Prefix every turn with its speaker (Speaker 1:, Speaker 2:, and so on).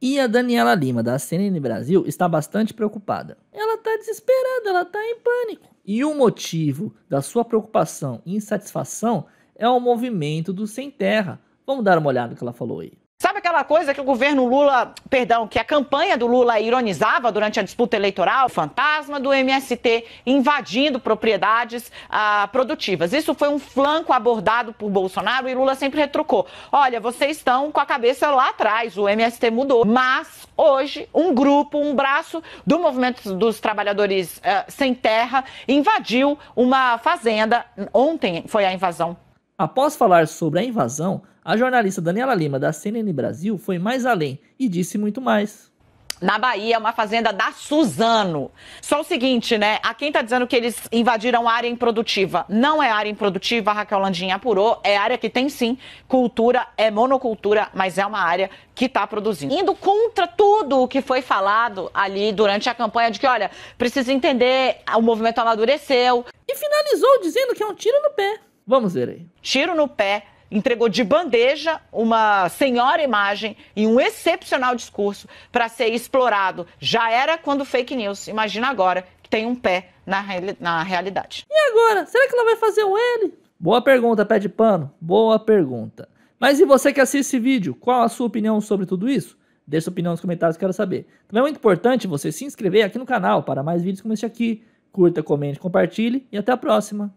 Speaker 1: E a Daniela Lima, da CNN Brasil, está bastante preocupada. Ela está desesperada, ela está em pânico. E o motivo da sua preocupação e insatisfação é o
Speaker 2: movimento do Sem Terra. Vamos dar uma olhada no que ela falou aí aquela coisa que o governo Lula, perdão, que a campanha do Lula ironizava durante a disputa eleitoral, fantasma do MST invadindo propriedades ah, produtivas. Isso foi um flanco abordado por Bolsonaro e Lula sempre retrucou. Olha, vocês estão com a cabeça lá atrás, o MST mudou. Mas hoje, um grupo, um braço do movimento dos trabalhadores ah, sem terra invadiu uma fazenda. Ontem foi a invasão
Speaker 1: Após falar sobre a invasão, a jornalista Daniela Lima, da CNN Brasil, foi mais além e
Speaker 2: disse muito mais na Bahia, uma fazenda da Suzano. Só o seguinte, né? A quem tá dizendo que eles invadiram área improdutiva. Não é área improdutiva, a Raquel Landinha apurou. É área que tem sim cultura, é monocultura, mas é uma área que está produzindo. Indo contra tudo o que foi falado ali durante a campanha de que, olha, precisa entender, o movimento amadureceu. E finalizou dizendo que é um tiro no pé. Vamos ver aí. Tiro no pé, entregou de bandeja uma senhora imagem e um excepcional discurso para ser explorado. Já era quando fake news, imagina agora que tem um pé na, reali na realidade. E agora? Será que ela vai fazer um L?
Speaker 1: Boa pergunta, pé de pano. Boa pergunta. Mas e você que assiste esse vídeo, qual a sua opinião sobre tudo isso? Deixe sua opinião nos comentários, quero saber. Também é muito importante você se inscrever aqui no canal para mais vídeos como este aqui. Curta, comente, compartilhe e até a próxima.